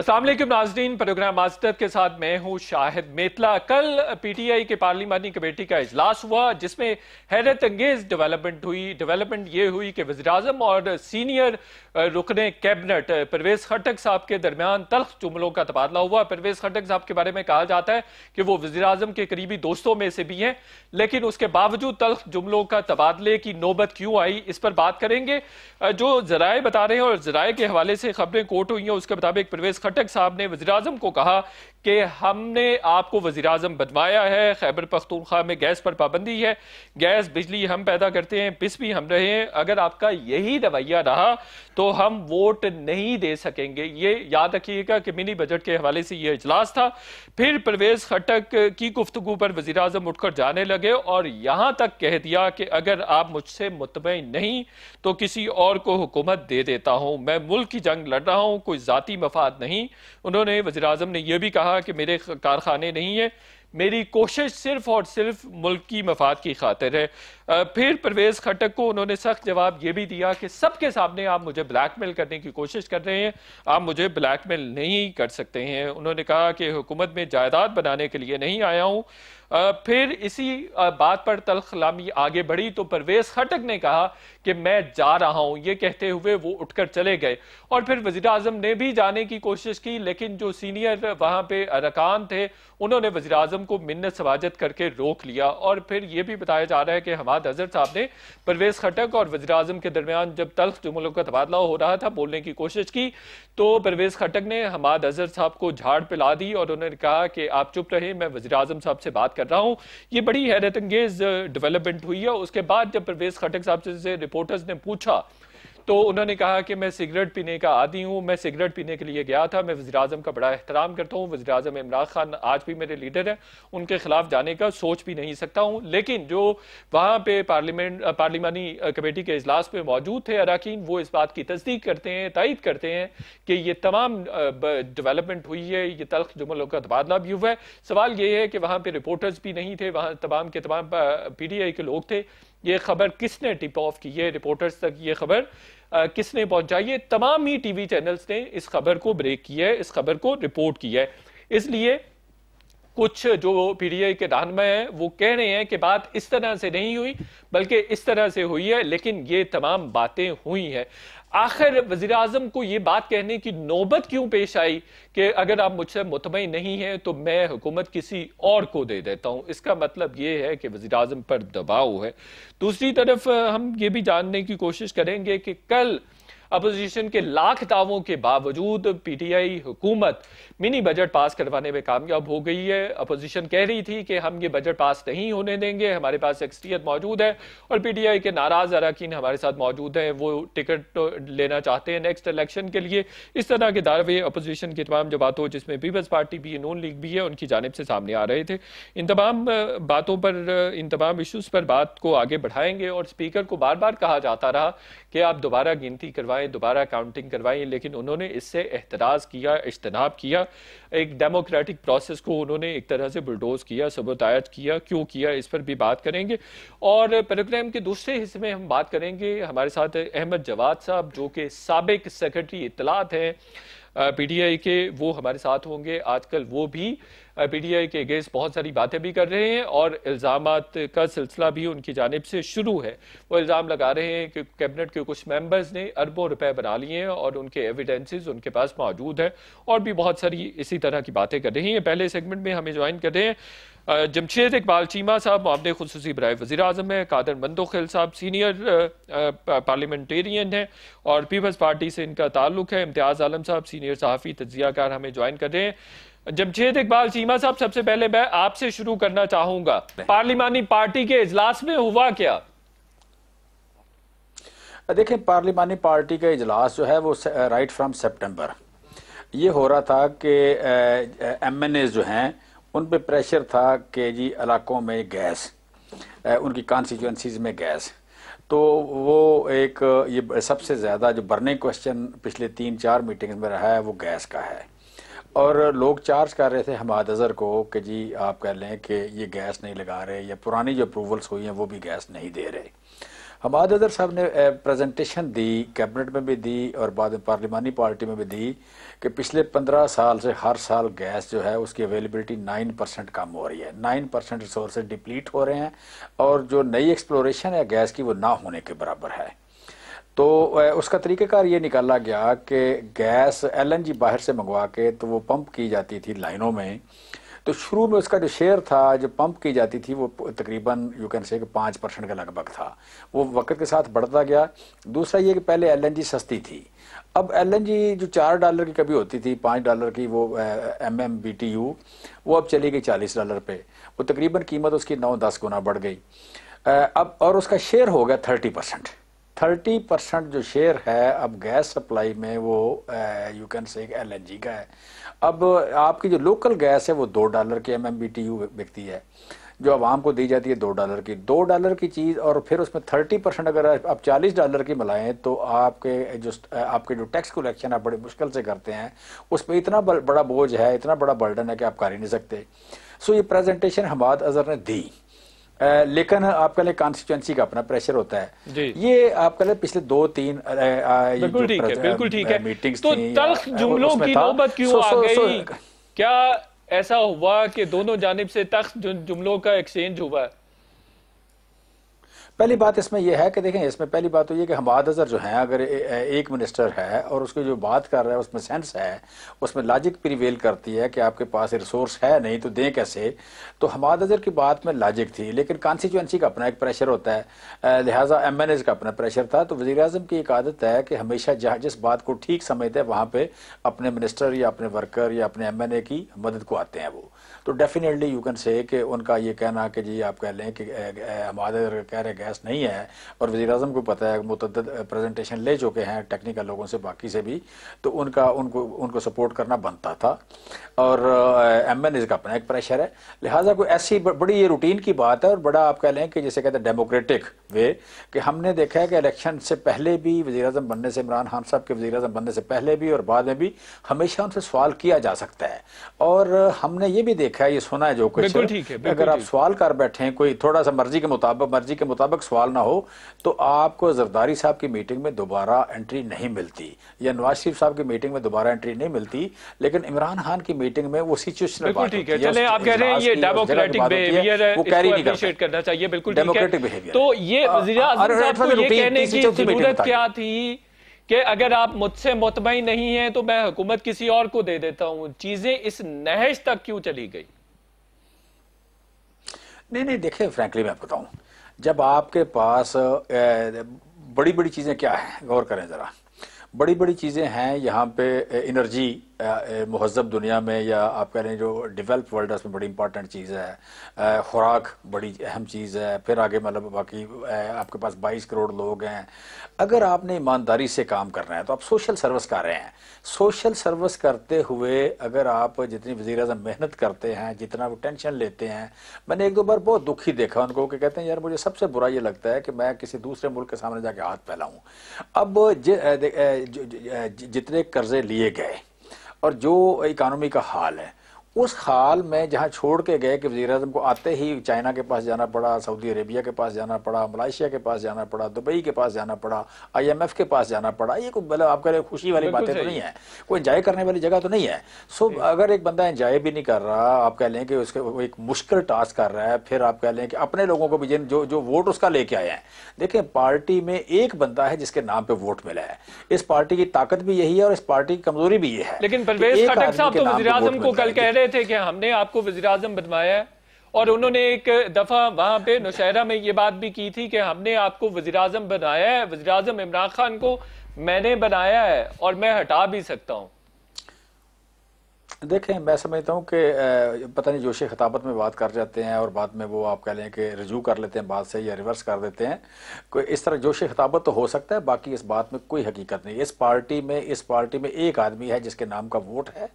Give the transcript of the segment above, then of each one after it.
असलम नाजरीन प्रोग्राम आजतक के साथ मैं हूं शाहिद मेतला कल पीटीआई के पार्लिमानी कमेटी का इजलास हुआ जिसमें हैरत अंगेज डेवलपमेंट हुई डेवलपमेंट ये हुई कि वजराजम और सीनियर रुकने कैबिनेट परवेज खटक साहब के दरमियान तलख जुमलों का तबादला हुआ परवेज खटक साहब के बारे में कहा जाता है कि वो वजराजम के करीबी दोस्तों में से भी हैं लेकिन उसके बावजूद तलख जुमलों का तबादले की नौबत क्यों आई इस पर बात करेंगे जो जराए बता रहे हैं और जराए के हवाले से खबरें कोट हुई हैं उसके मुताबिक परवेज खटक साहब ने आजम को कहा कि हमने आपको वजीर अजम बनवाया है खैबर पख्तूनख्वा में गैस पर पाबंदी है गैस बिजली हम पैदा करते हैं पिस भी हम रहे हैं अगर आपका यही रवैया रहा तो हम वोट नहीं दे सकेंगे ये याद रखिएगा कि मिनी बजट के हवाले से यह इजलास था फिर परवेज खटक की गुफ्तु पर वजी अजम उठकर जाने लगे और यहाँ तक कह दिया कि अगर आप मुझसे मुतमिन नहीं तो किसी और को हुकूमत दे देता हूँ मैं मुल्क की जंग लड़ रहा हूँ कोई ज़ाती मफाद नहीं उन्होंने वजी अजम ने यह भी कहा कहा कि मेरे कारखाने नहीं है मेरी कोशिश सिर्फ और सिर्फ मुल्क की मफाद की खातिर है फिर परवेज़ खटक को उन्होंने सख्त जवाब ये भी दिया कि सबके सामने आप मुझे ब्लैकमेल करने की कोशिश कर रहे हैं आप मुझे ब्लैकमेल नहीं कर सकते हैं उन्होंने कहा कि हुकूमत में जायदाद बनाने के लिए नहीं आया हूँ फिर इसी बात पर तलखलामी आगे बढ़ी तो परवेज खटक ने कहा कि मैं जा रहा हूं ये कहते हुए वो उठकर चले गए और फिर वजीर अजम ने भी जाने की कोशिश की लेकिन जो सीनियर वहां पे अरकान थे उन्होंने वजी अजम को मिन्नत सवाजत करके रोक लिया और फिर ये भी बताया जा रहा है कि हमाद अजहर साहब ने परवेज खटक और वजी अजम के दरमियान जब तलख जुमलों का तबादला हो रहा था बोलने की कोशिश की तो परवेज खटक ने हमाद अजहर साहब को झाड़ पिला दी और उन्होंने कहा कि आप चुप रहे मैं वजी अजम साहब से बात कर रहा हूँ ये बड़ी हैरत अंगेज डेवलपमेंट हुई है उसके बाद जब परवेज खटक साहब से रिपोर्टर्स ने पूछा तो उन्होंने कहा कि मैं सिगरेट पीने का आदि हूँ मैं सिगरेट पीने के लिए गया था मैं वजी अजम का बड़ा एहतराम करता हूँ वजी अजम इमरान खान आज भी मेरे लीडर हैं उनके खिलाफ जाने का सोच भी नहीं सकता हूँ लेकिन जो वहाँ पे पार्लियामेंट पार्लिमानी कमेटी के अजलास में मौजूद थे अरकान वो इस बात की तस्दीक करते हैं तयद करते हैं कि ये तमाम डेवलपमेंट हुई है ये तलख जुमलों का तबादला भी हुआ है सवाल ये है कि वहाँ पर रिपोर्टर्स भी नहीं थे वहाँ तमाम के तमाम पी टी आई के लोग थे ये खबर किसने टिप ऑफ की है रिपोर्टर्स तक ये खबर किसने पहुंचाई है तमाम ही टीवी चैनल्स ने इस खबर को ब्रेक किया है इस खबर को रिपोर्ट किया है इसलिए कुछ जो पीडीआई के रहनमय हैं वो कह रहे हैं कि बात इस तरह से नहीं हुई बल्कि इस तरह से हुई है लेकिन ये तमाम बातें हुई हैं आखिर वजीर अजम को यह बात कहने की नौबत क्यों पेश आई कि अगर आप मुझसे मुतमिन नहीं है तो मैं हुकूमत किसी और को दे देता हूं इसका मतलब यह है कि वजीर अजम पर दबाव है दूसरी तरफ हम ये भी जानने की कोशिश करेंगे कि कल अपोजिशन के लाख दावों के बावजूद पीटीआई हुकूमत मिनी बजट पास करवाने में कामयाब हो गई है अपोजिशन कह रही थी कि हम ये बजट पास नहीं होने देंगे हमारे पास अक्सरियत मौजूद है और पीटीआई के नाराज अरकान हमारे साथ मौजूद हैं वो टिकट तो लेना चाहते हैं नेक्स्ट इलेक्शन के लिए इस तरह के दावे अपोजिशन की तमाम जो बातों जिसमें पीपल्स पार्टी भी है नून लीग भी है उनकी जानब से सामने आ रहे थे इन तमाम बातों पर इन तमाम इशूज़ पर बात को आगे बढ़ाएंगे और स्पीकर को बार बार कहा जाता रहा कि आप दोबारा गिनती करवाएं करवाएं दोबारा काउंटिंग करवाई लेकिन उन्होंने इससे एतराज़ किया इजतनाब किया एक डेमोक्रेटिक प्रोसेस को उन्होंने एक तरह से बुलडोज किया सबोतायत किया क्यों किया इस पर भी बात करेंगे और प्रोग्राम के दूसरे हिस्से में हम बात करेंगे हमारे साथ अहमद जवाद साहब जो कि सबक सेक्रेटरी इतलात हैं पीटीआई के वो हमारे साथ होंगे आजकल वो भी पीटीआई के अगेंस्ट बहुत सारी बातें भी कर रहे हैं और इल्ज़ाम का सिलसिला भी उनकी जानब से शुरू है वो इल्ज़ाम लगा रहे हैं कि कैबिनेट के कुछ मेंबर्स ने अरबों रुपए बना लिए हैं और उनके एविडेंसेस उनके पास मौजूद हैं और भी बहुत सारी इसी तरह की बातें कर रही हैं पहले सेगमेंट में हमें ज्वाइन कर रहे हैं जमशेद इकबाल चीमा साहब मामले खसूस ब्राय वजी अजम है कादर मंदोखिल साहब सीनियर पार्लियामेंटेरियन हैं और पीपल्स पार्टी से इनका ताल्लुक है इम्तियाज़ आलम साहब सीनियर सहाफ़ी तजियाकार हमें ज्वाइन कर रहे हैं जमशेद इकबाल चीमा साहब सबसे पहले मैं आपसे शुरू करना चाहूंगा पार्लिमानी पार्टी के इजलास में हुआ क्या देखें पार्लिमानी पार्टी का इजलास जो है वो राइट फ्रॉम सेप्टेम्बर ये हो रहा था कि एम एन एज जो हैं उन पर प्रेशर था कि जी इलाकों में गैस उनकी कॉन्स्टिट्यूंसीज में गैस तो वो एक ये सबसे ज़्यादा जो बर्निंग क्वेश्चन पिछले तीन चार मीटिंग्स में रहा है वो गैस का है और लोग चार्ज कर रहे थे हमाद अज़र को कि जी आप कह लें कि ये गैस नहीं लगा रहे या पुरानी जो अप्रूवल्स हुई हैं वो भी गैस नहीं दे रहे हमाद अजहर साहब ने प्रेजेंटेशन दी कैबिनेट में भी दी और बाद में पार्लिमानी पार्टी में भी दी कि पिछले पंद्रह साल से हर साल गैस जो है उसकी अवेलेबिलिटी नाइन परसेंट कम हो रही है नाइन परसेंट रिसोर्स डिप्लीट हो रहे हैं और जो नई एक्सप्लोरेशन है गैस की वो ना होने के बराबर है तो उसका तरीक़ेकार ये निकाला गया कि गैस एलएनजी बाहर से मंगवा के तो वो पंप की जाती थी लाइनों में तो शुरू में उसका जो शेयर था जो पंप की जाती थी वो तकरीबन यू कैन से पाँच परसेंट के लगभग था वो वक्त के साथ बढ़ता गया दूसरा ये कि पहले जी सस्ती थी अब जी जो चार डॉलर की कभी होती थी पाँच डॉलर की वो M M B T U वो अब चली गई चालीस डॉलर पे वो तकरीबन कीमत उसकी नौ दस गुना बढ़ गई अब और उसका शेयर हो गया थर्टी परसेंट थर्टी परसेंट जो शेयर है अब गैस सप्लाई में वो you can say L G का है अब आपकी जो लोकल गैस है वो दो डॉलर के M M B T U बिकती है जो आवाम को दी जाती है दो डॉलर की दो डॉलर की चीज़ और फिर उसमें थर्टी परसेंट अगर आप चालीस डॉलर की मिलाएं तो आपके जो आपके जो टैक्स कलेक्शन आप बड़े मुश्किल से करते हैं उस पर इतना बड़ा बोझ है इतना बड़ा बर्डन है कि आप कर ही नहीं सकते सो ये प्रेजेंटेशन हमाद अजहर ने दी लेकिन आपका लिए कॉन्स्टिट्यूंसी का अपना प्रेशर होता है ये आपका लिए पिछले दो तीन बिल्कुल ठीक है बिल्कुल ठीक है मीटिंग तो तल्ख जुमलों की नौबत क्यों आ गई क्या ऐसा हुआ कि दोनों जानब से तख्त जुमलों का एक्सचेंज हुआ है पहली बात इसमें यह है कि देखें इसमें पहली बात तो ये कि हमाद अजहर जो हैं अगर ए, एक मिनिस्टर है और उसकी जो बात कर रहा है उसमें सेंस है उसमें लॉजिक प्रिवेल करती है कि आपके पास रिसोर्स है नहीं तो दें कैसे तो हमाद अजहर की बात में लॉजिक थी लेकिन कॉन्स्टिट्यूंसी का अपना एक प्रेशर होता है लिहाजा एम एन एज का अपना प्रेशर था तो वजी अजम की एक आदत है कि हमेशा जहाँ जिस बात को ठीक समझते हैं वहाँ पर अपने मिनिस्टर या अपने वर्कर या अपने एम एन ए की मदद को आते हैं वो तो डेफिनेटली यू कैन से कि उनका ये कहना कि जी आप कह लें कि हमारे कह रहे गैस नहीं है और वजी अजम को पता है मुतद प्रेजेंटेशन ले चुके हैं टेक्निकल लोगों से बाकी से भी तो उनका उनको उनको सपोर्ट करना बनता था और एम एन का अपना एक प्रेशर है लिहाजा कोई ऐसी बड़ी ये रूटीन की बात है और बड़ा आप कह लें कि जैसे कहते हैं डेमोक्रेटिक वे कि हमने देखा है कि इलेक्शन से पहले भी वजी अजम बनने से इमरान खान साहब के वजी अजम बनने से पहले भी और बाद में भी हमेशा उनसे सवाल किया जा सकता है और हमने ये भी देखा देखा है ये सुना है जो कुछ है, ठीक है अगर आप सवाल कर बैठे हैं कोई थोड़ा सा मर्जी के मुताबिक मर्जी के मुताबिक सवाल ना हो तो आपको जरदारी साहब की मीटिंग में दोबारा एंट्री नहीं मिलती या नवाज शरीफ साहब की मीटिंग में दोबारा एंट्री नहीं मिलती लेकिन इमरान खान की मीटिंग में वो सिचुएशन ठीक है बिल्कुल तो ये क्या थी कि अगर आप मुझसे मुतमिन नहीं हैं तो मैं हुकूमत किसी और को दे देता हूं चीजें इस नहज तक क्यों चली गई नहीं नहीं देखिए फ्रेंकली मैं बताऊं जब आपके पास बड़ी बड़ी चीजें क्या है गौर करें जरा बड़ी बड़ी चीजें हैं यहाँ पे एनर्जी महजब दुनिया में या आप कह रहे हैं जो डिवेल्प वर्ल्ड है उसमें बड़ी इंपॉर्टेंट चीज़ है खुराक बड़ी अहम चीज़ है फिर आगे मतलब बाकी आपके पास 22 करोड़ लोग हैं अगर आपने ईमानदारी से काम करना है तो आप सोशल सर्विस कर रहे हैं सोशल सर्विस करते हुए अगर आप जितनी वजी अजम मेहनत करते हैं जितना वो टेंशन लेते हैं मैंने एक दो बार बहुत दुखी देखा उनको कि कहते हैं यार मुझे सबसे बुरा ये लगता है कि मैं किसी दूसरे मुल्क के सामने जाके हाथ फैलाऊँ अब जितने कर्जे लिए गए और जो इकानमी का हाल है उस हाल में जहाँ छोड़ के गए कि वजी अजम को आते ही चाइना के पास जाना पड़ा सऊदी अरेबिया के पास जाना पड़ा मलाइशिया के पास जाना पड़ा दुबई के पास जाना पड़ा आईएमएफ के पास जाना पड़ा ये कोई मतलब आपके लिए खुशी वाली बातें तो नहीं है कोई इंजॉय करने वाली जगह तो नहीं है सो अगर एक बंदा इंजॉय भी नहीं कर रहा आप कह लें कि उसके एक मुश्किल टास्क कर रहा है फिर आप कह लें कि अपने लोगों को भी जिन जो जो वोट उसका लेके आए हैं देखें पार्टी में एक बंदा है जिसके नाम पर वोट मिला है इस पार्टी की ताकत भी यही है और इस पार्टी की कमजोरी भी ये है लेकिन रहे थे कि हमने आपको वजी अजम बनवाया है और उन्होंने एक दफ़ा वहां पे नौशहरा में ये बात भी की थी कि हमने आपको वजी अजम बनाया है वजी अजम इमरान खान को मैंने बनाया है और मैं हटा भी सकता हूँ देखें मैं समझता हूँ कि पता नहीं जोशी खिताबत में बात कर जाते हैं और बाद में वो आप कह लें कि रिजू कर लेते हैं बात से या रिवर्स कर देते हैं कोई इस तरह जोश खिताबत तो हो सकता है बाकी इस बात में कोई हकीकत नहीं इस पार्टी में इस पार्टी में एक आदमी है जिसके नाम का वोट है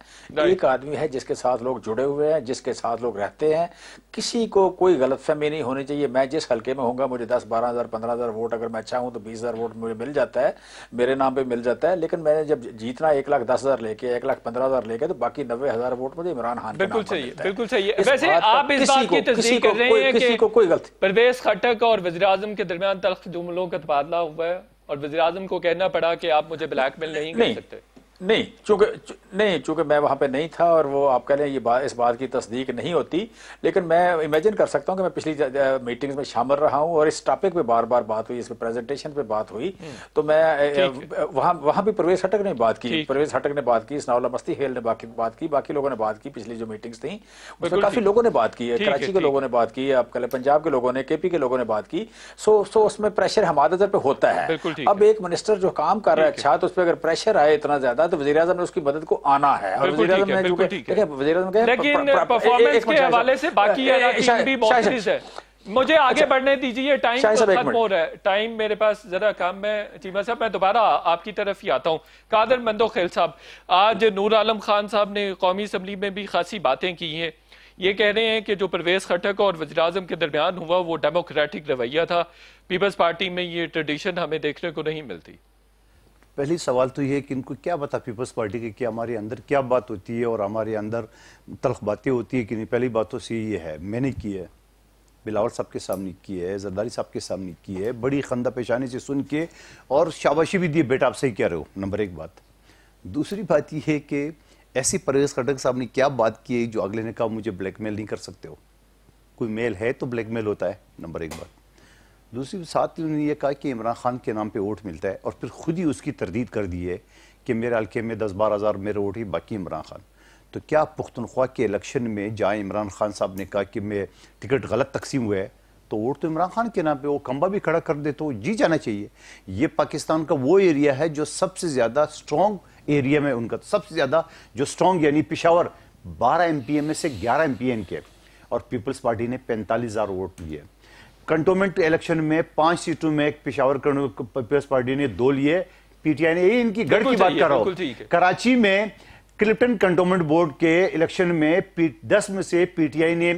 एक आदमी है जिसके साथ लोग जुड़े हुए हैं जिसके साथ लोग रहते हैं किसी को कोई गलत फहमी नहीं होनी चाहिए मैं जिस हल्के में होंगे मुझे दस बारह हज़ार पंद्रह हज़ार वोट अगर मैं अच्छा हूँ तो बीस हज़ार वोट मुझे मिल जाता है मेरे नाम पर मिल जाता है लेकिन मैंने जब जीतना एक लाख दस हज़ार लेके एक लाख पंद्रह हज़ार लेके तो बाकी नब्बे हजार वोट मुझे इमरान खान बिल्कुल सही बिल्कुल सही है वैसे आप इस बात की तस्दीक कर रहे हैं कि को कोई गलती परवेज खटक और वजी अजम के दरमियान तलख जुमलों का तबादला हुआ है और वजी अजम को कहना पड़ा कि आप मुझे ब्लैकमेल नहीं कर सकते नहीं चूंकि नहीं चूंकि मैं वहाँ पे नहीं था और वो आप कह रहे हैं ये बात इस बात की तस्दीक नहीं होती लेकिन मैं इमेजिन कर सकता हूँ कि मैं पिछली मीटिंग्स में शामिल रहा हूँ और इस टॉपिक पे बार बार बात हुई इस पे प्रेजेंटेशन पे बात हुई हम्म। तो मैं वहाँ वहाँ भी परवेज हटक ने बात की परवेज हटक ने बात की इसनाउला मस्ती हेल ने बाकी बात की बाकी लोगों ने बात की पिछली जो मीटिंग्स थी उसमें काफ़ी लोगों ने बात की कराची के लोगों ने बात की आप कह पंजाब के लोगों ने के के लोगों ने बात की सो सो उसमें प्रेशर हमारे पे होता है अब एक मिनिस्टर जो काम कर रहा है अच्छा तो उस पर अगर प्रेशर आए इतना ज़्यादा है तो वजी ने उसकी मदद को आना है और वजी ने लेकिन परफॉर्मेंस के हवाले से बाकी भी बहुत है मुझे अच्छा। आगे बढ़ने दीजिए टाइम तो खत्म हो रहा है टाइम मेरे पास जरा काम में चीमा साहब मैं दोबारा आपकी तरफ ही आता हूँ कादर मंदो खेल साहब आज नूर आलम खान साहब ने कौमी असम्बली में भी खासी बातें की हैं ये कह रहे हैं कि जो परवेज खटक और वजराजम के दरमियान हुआ वो डेमोक्रेटिक रवैया था पीपल्स पार्टी में ये ट्रेडिशन हमें देखने को नहीं मिलती पहली सवाल तो ये कि इनको क्या पता पीपल्स पार्टी की कि हमारे अंदर क्या बात होती है और हमारे अंदर तलख बातें होती है कि नहीं पहली बात तो सी ये है मैंने की है बिलावर साहब के सामने की है जरदारी साहब के सामने की है बड़ी खंदा पेशानी से सुन के और शाबाशी भी दिए बेटा आप सही कह रहे हो नंबर एक बात दूसरी बात यह है कि ऐसी परवेज खटक साहब ने क्या बात की है जो अगले ने कहा मुझे ब्लैकमेल नहीं कर सकते हो कोई मेल है तो ब्लैकमेल होता है नंबर एक बात दूसरी साथ ही उन्होंने ये कहा कि इमरान खान के नाम पे वोट मिलता है और फिर खुद ही उसकी तरदीद कर दी है कि मेरे हल्के में दस बारह हज़ार मेरे वोट ही बाकी इमरान खान तो क्या पुख्तनख्वा के इलेक्शन में जहाँ इमरान खान साहब ने कहा कि मैं टिकट गलत तकसीम हुआ है तो वोट तो इमरान खान के नाम पे वो कंबा भी खड़ा कर दे तो जी जाना चाहिए ये पाकिस्तान का वो एरिया है जो सबसे ज़्यादा स्ट्रॉन्ग एरिया में उनका सबसे ज़्यादा जो स्ट्रॉन्ग यानी पिशावर बारह एम में से ग्यारह एम पी के और पीपल्स पार्टी ने पैंतालीस हज़ार वोट लिए कंटोनमेंट इलेक्शन में पांच सीटों में एक पिशावर पीपल्स पार्टी ने दो लिए पीटीआई ने यही इनकी गढ़ की बात कर रहा हूं कराची में क्लिप्टन कंटोनमेंट बोर्ड के इलेक्शन में दस में से पीटीआई ने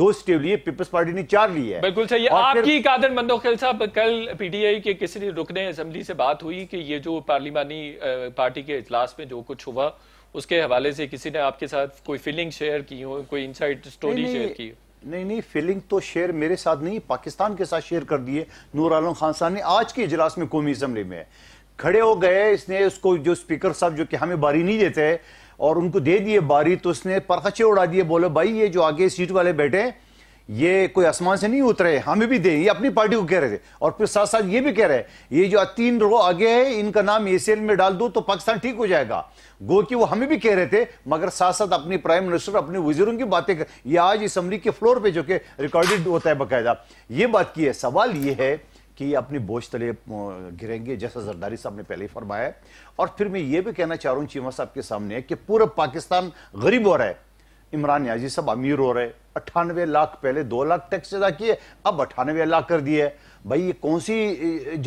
दो सीटें लिए पीपल्स पार्टी ने चार लिए बिल्कुल सही आपकी कादर मंदोखिल साहब कल पीटीआई के किसी रुकने असेंबली से बात हुई कि ये जो पार्लिमानी पार्टी के इजलास में जो कुछ हुआ उसके हवाले से किसी ने आपके साथ कोई फीलिंग शेयर की हो कोई इनसाइड स्टोरी शेयर की हो नहीं नहीं फीलिंग तो शेयर मेरे साथ नहीं पाकिस्तान के साथ शेयर कर दिए नूर आलम खान साहब ने आज के इजलास में कौमी असम्बली में खड़े हो गए इसने उसको जो स्पीकर साहब जो कि हमें बारी नहीं देते और उनको दे दिए बारी तो उसने परखचे उड़ा दिए बोले भाई ये जो आगे सीट वाले बैठे ये कोई आसमान से नहीं उतरे हमें भी दे ये अपनी पार्टी को कह रहे थे और फिर साथ साथ ये भी कह रहे हैं ये जो तीन रो आगे है इनका नाम एशियन में डाल दो तो पाकिस्तान ठीक हो जाएगा गो कि वो हमें भी कह रहे थे मगर साथ साथ अपने प्राइम मिनिस्टर अपने वजीरों की बातें कर ये आज असम्बली के फ्लोर पर जो कि रिकॉर्डेड होता है बाकायदा ये बात की है सवाल ये है कि अपनी बोझ तले गिरेंगे जैसा जरदारी साहब ने पहले ही फरमाया और फिर मैं ये भी कहना चाह रहा हूँ चीमा साहब के सामने कि पूरा पाकिस्तान गरीब हो रहा है इमरान याजी सब अमीर हो रहे अट्ठानवे लाख पहले दो लाख टैक्स अदा किए अब अट्ठानवे लाख कर दिए भाई ये कौन सी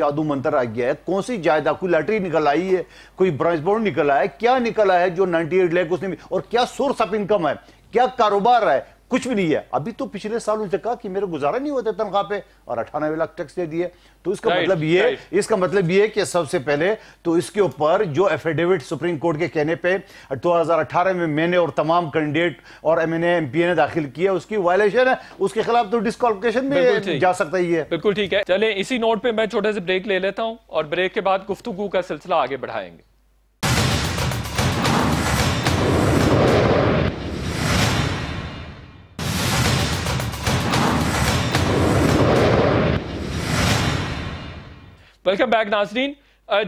जादू मंत्र आ गया है कौन सी जायदाद कोई लॉटरी निकल आई है कोई ब्रांच बोर्ड निकल आया है क्या निकला है जो 98 लाख उसने और क्या सोर्स ऑफ इनकम है क्या कारोबार है कुछ भी नहीं है अभी तो पिछले साल उसने कहा कि मेरे गुजारा नहीं होता तनख्वाह पे और अठानवे लाख टैक्स दे दिए तो इसका मतलब ये इसका मतलब ये कि सबसे पहले तो इसके ऊपर जो एफिडेविट सुप्रीम कोर्ट के कहने पे 2018 में मैंने और तमाम कैंडिडेट और एम एन एम पी ने दाखिल किया उसकी वायलेशन है उसके खिलाफ तो डिस्कालिफिकेशन भी जा सकता ही है बिल्कुल ठीक है चले इसी नोट पर मैं छोटे से ब्रेक ले लेता हूँ और ब्रेक के बाद गुफ्तु का सिलसिला आगे बढ़ाएंगे वेलकम बैक नाजरीन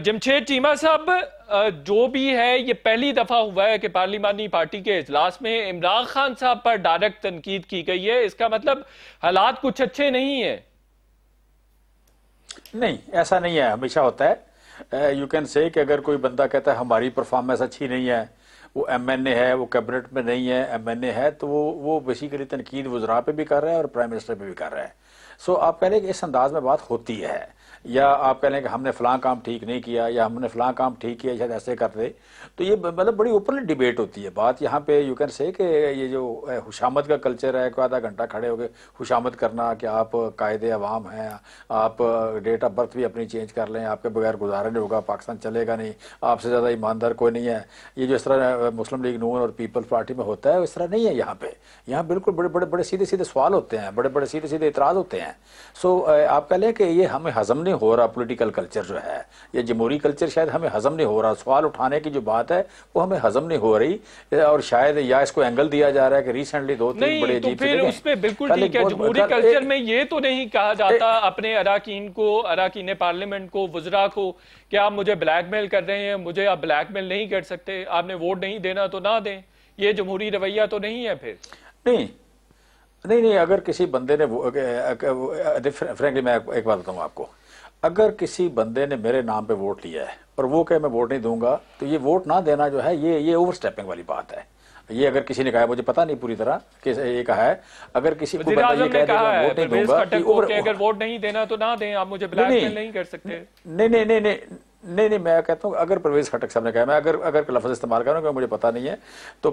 जमशेद चीमा साहब जो भी है ये पहली दफ़ा हुआ है कि पार्लिमानी पार्टी के अजलास में इमरान खान साहब पर डायरेक्ट तनकीद की गई है इसका मतलब हालात कुछ अच्छे नहीं है नहीं ऐसा नहीं है हमेशा होता है यू कैन से कि अगर कोई बंदा कहता है हमारी परफॉर्मेंस अच्छी नहीं है वो एम एन ए है वो कैबिनेट में नहीं है एम एन ए है तो वो वो बेसिकली तनकीद वजरा पे भी कर रहा है और प्राइम मिनिस्टर पे भी कर रहा है सो so, आप कह रहे हैं कि इस अंदाज में बात होती है या आप कह लें कि हमने फलां काम ठीक नहीं किया या हमने फलां काम ठीक किया शायद ऐसे कर दे तो ये मतलब बड़ी ओपनली डिबेट होती है बात यहाँ पे यू कैन से कि ये जो खुशामद का कल्चर है कोई आधा घंटा खड़े हो गए खुशामद करना कि आप कायद अवाम हैं आप डेट ऑफ बर्थ भी अपनी चेंज कर लें आपके बगैर गुजारा नहीं होगा पाकिस्तान चलेगा नहीं आपसे ज़्यादा ईमानदार कोई नहीं है ये जो इस तरह मुस्लिम लीग नून और पीपल्स पार्टी में होता है इस तरह नहीं है यहाँ पर यहाँ बिल्कुल बड़े बड़े बड़े सीधे सीधे सवाल होते हैं बड़े बड़े सीधे सीधे इतराज़ होते हैं सो आप कह लें कि ये हमें हजम नहीं नहीं हो रहा पॉलिटिकल कल्चर जो है या जमहूरी कल्चर शायद हमें हजम नहीं हो रहा सवाल उठाने की जो बात है वो हमें हजम नहीं हो रही और शायद या इसको एंगल दिया जा रहा है कि रिसेंटली दो तीन बड़े तो फिर उस पर बिल्कुल ठीक है जमहूरी कल्चर में ये तो नहीं कहा जाता अपने अराकीन को अराकीन पार्लियामेंट को वजरा को कि आप मुझे ब्लैकमेल कर रहे हैं मुझे आप ब्लैकमेल नहीं कर सकते आपने वोट नहीं देना तो ना दें ये जमहूरी रवैया तो नहीं है फिर नहीं नहीं नहीं अगर किसी बंदे ने फ्रेंकली मैं एक बात बताऊँ आपको अगर किसी बंदे ने मेरे नाम पे वोट लिया है और वो कहे मैं वोट नहीं दूंगा तो ये वोट ना देना जो है ये ये ओवर स्टेपिंग वाली बात है ये अगर किसी ने कहा मुझे पता नहीं पूरी तरह कि ये कहा है अगर किसी को बता ये कह दे मैं वोट नहीं दूंगा तो अगर वोट नहीं देना तो ना दें आप मुझे ब्लैकमेल नहीं कर सकते नहीं नहीं नहीं नहीं नहीं मैं कहता हूँ अगर प्रवेश खटक साहब ने कहा मैं अगर अगर लफज इस्तेमाल कर रहा हूँ क्योंकि मुझे पता नहीं है तो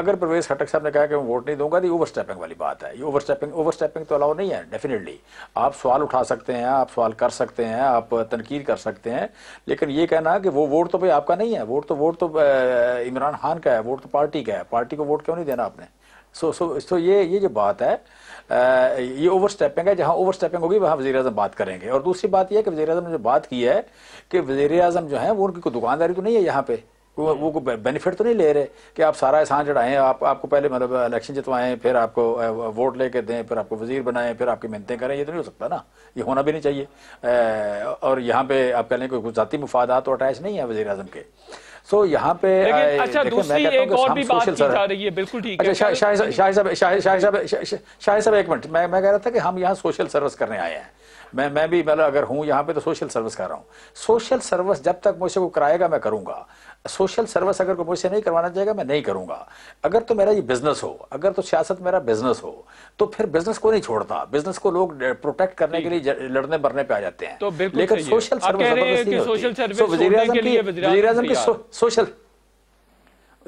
अगर प्रवेश खटक साहब ने कहा कि मैं वोट नहीं दूंगा तो ओवर स्टेपिंग वाली बात है ये ओवर स्टेपिंग ओवर स्टेपिंग तो अलाउ नहीं है डेफिनेटली आप सवाल उठा सकते हैं आप सवाल कर सकते हैं आप तनकीद कर सकते हैं लेकिन ये कहना कि वो वोट तो भाई आपका नहीं है वोट तो वोट तो इमरान खान का है वोट तो पार्टी का है पार्टी को वोट क्यों नहीं देना आपने सो सो सो ये ये जो बात है ये ओवर स्टेपिंग है जहां ओवर स्टेपिंग होगी वहां वजी अजम बात करेंगे और दूसरी बात यह कि वजी अजम ने जो बात की है कि वजी अजम जो है वो उनकी कोई दुकानदारी तो नहीं है यहाँ पे वो वो को बेनिफिट तो नहीं ले रहे कि आप सारा एहसान चढ़ाएं आप आपको पहले मतलब इलेक्शन जितवाएं फिर आपको वोट लेके दें फिर आपको वजीर बनाएं फिर आपकी मेहनतें करें ये तो नहीं हो सकता ना ये होना भी नहीं चाहिए और यहाँ पे आप कह लें कोई जाती मुफादा तो अटैच नहीं है वजी अजम के सो यहाँ पे अच्छा दूसरी एक शाहिद साहब एक मिनट मैं कह रहा था कि हम यहाँ सोशल सर्विस करने आए हैं मैं मैं भी मतलब अगर हूँ यहाँ पे तो सोशल सर्विस कर रहा हूँ सोशल सर्विस जब तक मुझसे वो कराएगा मैं करूँगा सोशल सर्विस अगर कोई मुझसे नहीं करवाना चाहेगा मैं नहीं करूँगा अगर तो मेरा ये बिजनेस हो अगर तो सियासत मेरा बिजनेस हो तो फिर बिजनेस को नहीं छोड़ता बिजनेस को लोग प्रोटेक्ट करने के लिए लड़ने मरने पे आ जाते हैं तो लेकिन सोशल सर्विस सोशल सर्विस वजी अजम की सोशल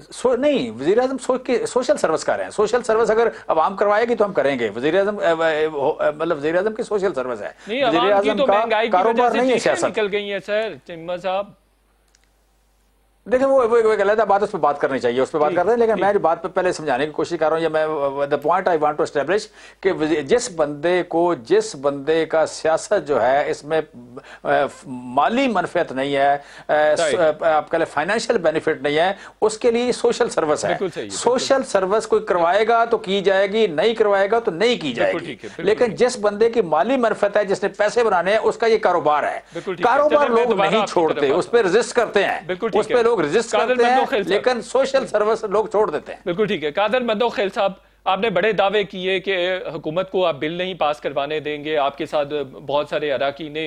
सो नहीं वजी अजम सो सोशल सर्विस कर रहे हैं सोशल सर्विस अगर आवाम करवाएगी तो हम करेंगे वजी अजम मतलब वजी अजम की सोशल सर्विस है वजी अजम तो का कारोबार नहीं है सियासत निकल गई है सर चिम्मा साहब देखिए वो वो एक है बात उस पर बात करनी चाहिए उस पर बात कर रहे हैं लेकिन मैं जो बात पर पहले समझाने की कोशिश कर रहा हूँ या मैं the point I want to establish कि जिस बंदे को जिस बंदे का सियासत जो है इसमें uh, माली मनफियत नहीं है आप कह फाइनेंशियल बेनिफिट नहीं है उसके लिए सोशल सर्विस है सोशल सर्विस कोई करवाएगा तो की जाएगी नहीं करवाएगा तो नहीं की जाएगी लेकिन जिस बंदे की माली मनफियत है जिसने पैसे बनाने हैं उसका ये कारोबार है कारोबार लोग नहीं छोड़ते उस पर रजिस्ट करते हैं उस पर लोग लोग रजिस्टर करते हैं लेकिन सोशल सर्विस लोग छोड़ देते हैं बिल्कुल ठीक है कादर मंदोखेल साहब आपने बड़े दावे किए कि हुकूमत को आप बिल नहीं पास करवाने देंगे आपके साथ बहुत सारे अरकान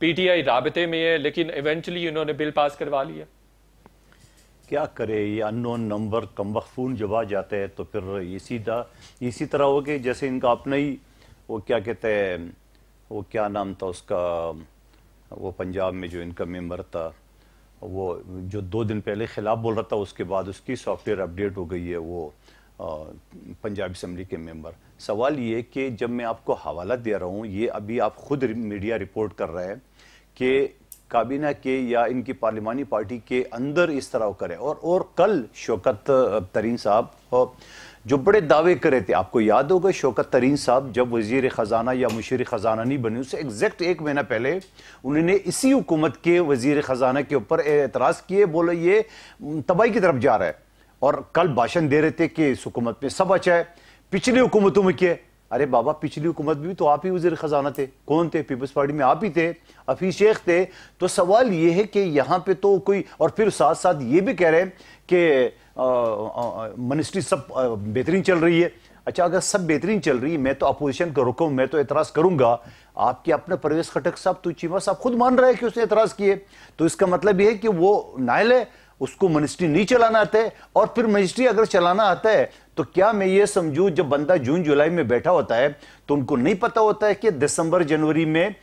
पी टी आई रबते में है लेकिन इवेंचुअली उन्होंने बिल पास करवा लिया क्या करे ये अननोन नंबर कम वक्फून जब आ जाते हैं तो फिर ये सीधा इसी तरह हो कि जैसे इनका अपना ही वो क्या कहते हैं वो क्या नाम था उसका वो पंजाब में जो इनका मेम्बर था वो जो दो दिन पहले खिलाफ बोल रहा था उसके बाद उसकी सॉफ्टवेयर अपडेट हो गई है वो पंजाब असम्बली के मेंबर सवाल ये कि जब मैं आपको हवाला दे रहा हूँ ये अभी आप खुद मीडिया रिपोर्ट कर रहे हैं कि काबीना के या इनकी पार्लिमानी पार्टी के अंदर इस तरह करे और और कल शौकत तरीन साहब जो बड़े दावे कर रहे थे आपको याद होगा शौकत तरीन साहब जब वजीर ख़जाना या मुशर ख़जाना नहीं बने उससे एग्जैक्ट एक महीना पहले उन्होंने इसी हुकूमत के वजीर ख़जाना के ऊपर एतराज़ किए बोले ये तबाही की तरफ जा रहा है और कल भाषण दे रहे थे कि इस हुकूमत में सब अच्छा है पिछली हुकूमतों में किए अरे बाबा पिछली हुकूमत में भी तो आप ही वजीर ख़जाना थे कौन थे पीपल्स पार्टी में आप ही थे अफी शेख थे तो सवाल ये है कि यहाँ पे तो कोई और फिर साथ साथ ये भी कह रहे हैं कि मिनिस्ट्री सब बेहतरीन चल रही है अच्छा अगर सब बेहतरीन चल रही है मैं तो अपोजिशन को रुकूँ मैं तो एतराज़ करूंगा आपके अपने परवेश खटक साहब तो चीमा साहब खुद मान रहे हैं कि उसने एतराज़ किए तो इसका मतलब ये है कि वो नायल है उसको मिनिस्ट्री नहीं चलाना आता है और फिर मिनिस्ट्री अगर चलाना आता है तो क्या मैं ये समझू जब बंदा जून जुलाई में बैठा होता है तो उनको नहीं पता होता है कि दिसंबर जनवरी में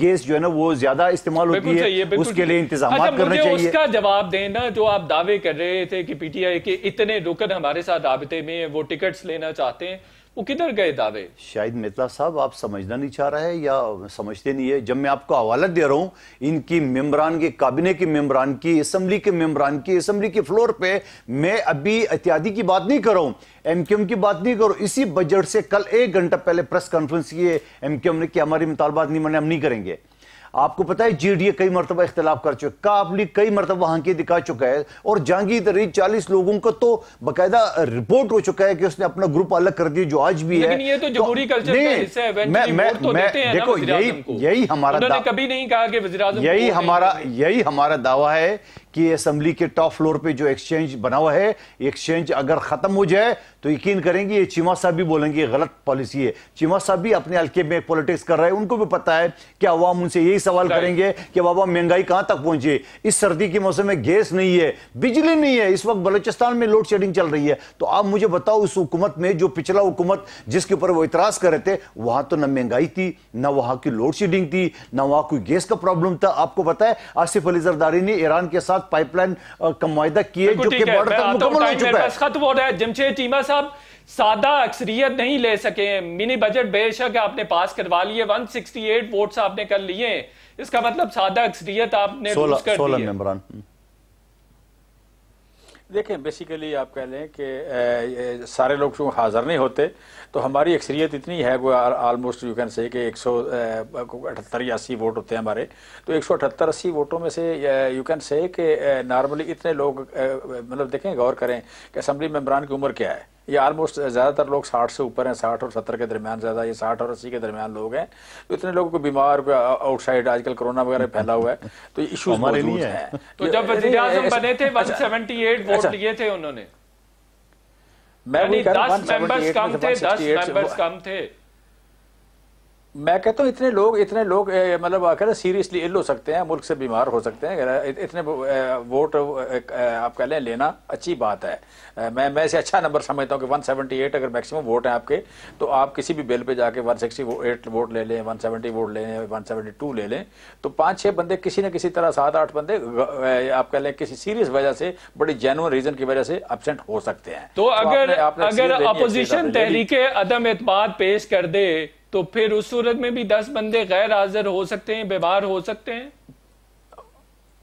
गैस जो है ना वो ज्यादा इस्तेमाल होती है उसके लिए इंतजाम अच्छा, करना चाहिए उसका जवाब देना जो आप दावे कर रहे थे कि पीटीआई के इतने रुकन हमारे साथ रबते में वो टिकट्स लेना चाहते हैं वो किधर गए दावे शायद मेहता साहब आप समझना नहीं चाह रहे हैं या समझते नहीं है जब मैं आपको हवाला दे रहा हूं इनकी मेम्बरान के काबिने के मेम्बरान की असम्बली के मेम्बरान की असम्बली के फ्लोर पे मैं अभी इत्यादि की बात नहीं कर रहा हूं एम एम की बात नहीं करो इसी बजट से कल एक घंटा पहले प्रेस कॉन्फ्रेंस की एम ने कि हमारी मुतालबात नहीं माने हम नहीं करेंगे आपको पता है जीडीए कई मरतबा इख्तलाफ कर चुका काबली कई मरतबा वहां के दिखा चुका है और जहांगीर तरीन चालीस लोगों को तो बाकायदा रिपोर्ट हो चुका है कि उसने अपना ग्रुप अलग कर दिया जो आज भी है तो तो तो देखो यही यही हमारा कभी नहीं कहा यही हमारा यही हमारा दावा है कि असम्बली के टॉप फ्लोर पे जो एक्सचेंज बना हुआ है एक्सचेंज अगर ख़त्म हो जाए तो यकीन करेंगे ये चीमा साहब भी बोलेंगे ये गलत पॉलिसी है चीमा साहब भी अपने हल्के में पॉलिटिक्स कर रहे हैं उनको भी पता है कि अवाम उनसे यही सवाल करेंगे कि बाबा महंगाई कहां तक पहुंचे इस सर्दी के मौसम में गैस नहीं है बिजली नहीं है इस वक्त बलोचिस्तान में लोड शेडिंग चल रही है तो आप मुझे बताओ उस हुकूमत में जो पिछला हुकूमत जिसके ऊपर वो इतराज़ कर रहे थे वहां तो ना महंगाई थी ना वहां की लोड शेडिंग थी ना वहां कोई गैस का प्रॉब्लम था आपको पता है आसिफ अली जरदारी ने ईरान के साथ पास पाइपलाइन का मुआदा किए जो कि बॉर्डर तक मुकम्मल हो चुका है खत्म हो रहा है जमशेद चीमा साहब सादा अक्सरियत नहीं ले सके मिनी बजट बेशक आपने पास करवा लिए 168 वोट्स आपने कर लिए इसका मतलब सादा अक्सरियत आपने सोलह मेम्बरान देखें बेसिकली आप कह लें कि सारे लोग तो हाजिर नहीं होते तो हमारी अक्सरियत इतनी है वो आलमोस्ट यू कैन से कि एक सौ अठहत्तर या अस्सी वोट होते हैं हमारे तो एक सौ अठहत्तर अस्सी वोटों में से यू कैन से कि नॉर्मली इतने लोग मतलब देखें गौर करें कि असम्बली मेम्बरान की उम्र क्या है ये आलमोस्ट ज़्यादातर लोग साठ से ऊपर हैं साठ और सत्तर के दरमियान ज़्यादा ये साठ और अस्सी के दरमियान लोग हैं तो इतने लोगों को बीमार आउटसाइड आजकल कोरोना वगैरह फैला हुआ है तो इशूज हमारे लिए है। तो जब वजी वजीर बने थे 178 अच्छा। वोट अच्छा। लिए थे उन्होंने मैं दस मेंबर्स कम थे दस मेंबर्स कम थे मैं कहता हूँ इतने लोग इतने लोग मतलब आकर सीरियसली इल हो सकते हैं मुल्क से बीमार हो सकते हैं इतने वोट आप कह लें लेना अच्छी बात है मैं मैं इसे अच्छा नंबर समझता हूँ कि 178 अगर मैक्सिमम वोट हैं आपके तो आप किसी भी बिल पे जाके 168 वोट ले लें 170 वोट ले लें टू ले लें तो पाँच छः बंदे किसी न किसी तरह सात आठ बंदे आप कह लें किसी सीरियस वजह से बड़ी जेनुअन रीजन की वजह से अपसेंट हो सकते हैं तो, तो अगर अगर अपोजिशन तहरीके अदम एतम पेश कर दे तो फिर उस सूरत में भी दस बंदे गैर हाजिर हो सकते हैं बीमार हो सकते हैं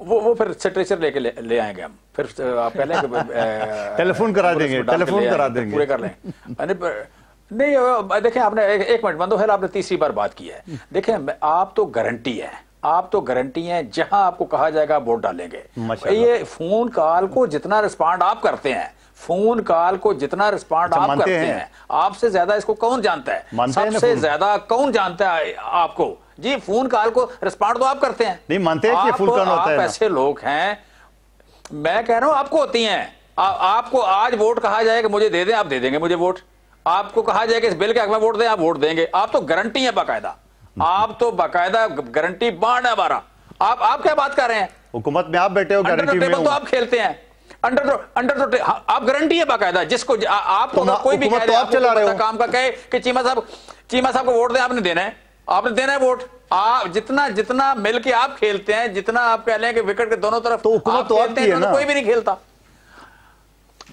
वो वो फिर सिट्रेचर लेके ले, ले आएंगे हम फिर आप पहले टेलीफोन करा देंगे टेलीफोन करा देंगे पूरे कर लें नहीं देखें आपने एक, एक मिनट बंदो है आपने तीसरी बार बात की है देखें आप तो गारंटी है आप तो गारंटी हैं जहां आपको कहा जाएगा वोट डालेंगे ये फोन कॉल को जितना रिस्पॉन्ड आप करते हैं फोन कॉल को जितना रिस्पॉन्ड अच्छा, आप करते हैं, हैं आपसे ज्यादा इसको कौन जानता है सबसे ज्यादा कौन जानता है आपको जी फोन कॉल को रिस्पॉन्ड तो आप करते हैं नहीं मानते हैं कि फोन कॉल होता है ऐसे लोग हैं मैं कह रहा हूं आपको होती हैं आपको आज वोट कहा जाए कि मुझे दे दें आप दे देंगे मुझे वोट आपको कहा जाए कि इस बिल के अगर वोट दें आप वोट देंगे आप तो गारंटी है बाकायदा आप तो बाकायदा गारंटी बांट है हमारा आप आप क्या बात कर रहे हैं हुकूमत में आप बैठे हो गारंटी में तो आप खेलते हैं अंडर द अंडर द हाँ, आप गारंटी है बाकायदा जिसको आ, आपको तो कोई भी कह तो रहे आप चला रहे हो काम का कहे कि चीमा साहब चीमा साहब को वोट दे आपने देना है आपने देना है वोट आप जितना जितना मिलके आप खेलते हैं जितना आप कह लें कि विकेट के दोनों तरफ तो आप तो आपकी है तो ना कोई भी नहीं खेलता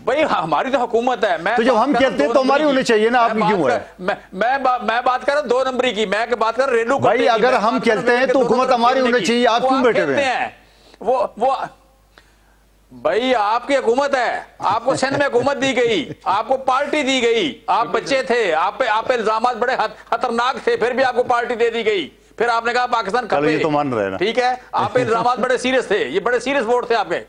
भाई हाँ, हमारी तो हुकूमत है मैं तो जब तो हम कहते हैं तो हमारी होनी चाहिए ना आप क्यों है मैं मैं बात कर रहा हूँ दो नंबरी की मैं बात कर रहा रेलू भाई अगर हम खेलते हैं तो हुकूमत हमारी होनी चाहिए आप क्यों बैठे हैं वो वो भाई आपकी हुकूमत है आपको सिंध में हुकूमत दी गई आपको पार्टी दी गई आप बच्चे थे आप पे आप पे इल्जाम बड़े खतरनाक थे फिर भी आपको पार्टी दे दी गई फिर आपने कहा पाकिस्तान खपे तो मान रहे ठीक है आप पे इल्जाम बड़े सीरियस थे ये बड़े सीरियस वोट थे आपके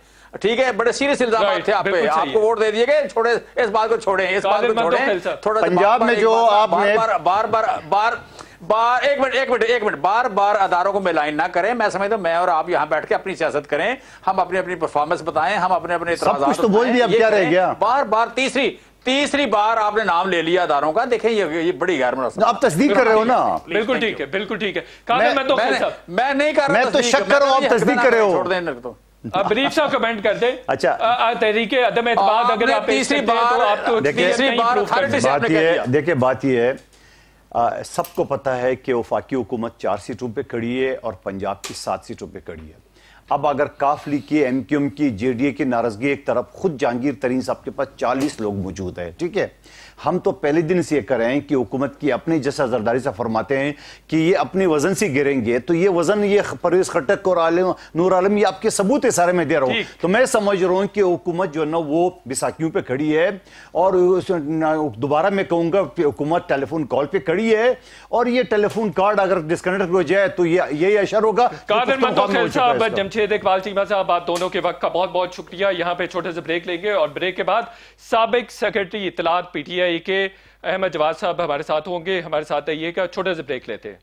ठीक है बड़े सीरियस इल्जाम थे आप पे आपको वोट दे दिए गए छोड़े इस बात को छोड़े इस बात को तो छोड़े थोड़ा पंजाब में जो आप बार बार बार बार बार एक मिनट एक मिनट एक मिनट बार बार अदारों को मिलाइन ना करें मैं समझता हूँ मैं और आप यहां बैठ के अपनी सियासत करें हम अपनी अपनी परफॉर्मेंस बताएं हम अपने अपने सब कुछ तो बोल दिया क्या रह गया बार बार तीसरी तीसरी बार आपने नाम ले लिया अदारों का देखें ये ये बड़ी गैर मुनासिब आप तस्दीक कर रहे हो ना बिल्कुल ठीक है बिल्कुल ठीक है मैं, तो मैं, नहीं कर रहा तो शक कर रहा हूं आप तस्दीक कर रहे हो छोड़ देने तो ब्रीफ साहब कमेंट कर दे अच्छा तरीके अदम एतमाद अगर आप तीसरी तो बार आप तो तीसरी बार देखिए बात ये है सबको पता है कि वफाकी हुकूमत चार सीटों पर खड़ी है और पंजाब की सात सीटों पर खड़ी है अब अगर काफ लीग की एम क्यू एम की जे डी ए की नाराजगी एक तरफ खुद जहांगीर तरीन साहब के पास चालीस लोग मौजूद है ठीक है हम तो पहले दिन से ये कर रहे हैं कि हुकूमत की अपने जैसा जरदारी से फरमाते हैं कि ये अपने वजन से गिरेंगे तो ये वजन ये परवेज खटक और आलम नूर आलम ये आपके सबूत है सारे मैं दे रहा हूँ तो मैं समझ रहा हूँ कि हुकूमत जो है ना वो बिसाखियों पर खड़ी है और दोबारा मैं कहूँगा हुकूमत टेलीफोन कॉल पर खड़ी है और ये टेलीफोन कार्ड अगर डिस्कनेक्ट हो जाए तो ये यही अशर होगा तो तो जमशेद इकबाल साहब आप दोनों के वक्त का बहुत बहुत शुक्रिया यहाँ पे छोटे से ब्रेक लेंगे और ब्रेक के बाद सबक सेक्रेटरी इतलात पीटीआई ए के अहमद जवाद साहब हमारे साथ होंगे हमारे साथ आइएगा छोटा सा ब्रेक लेते हैं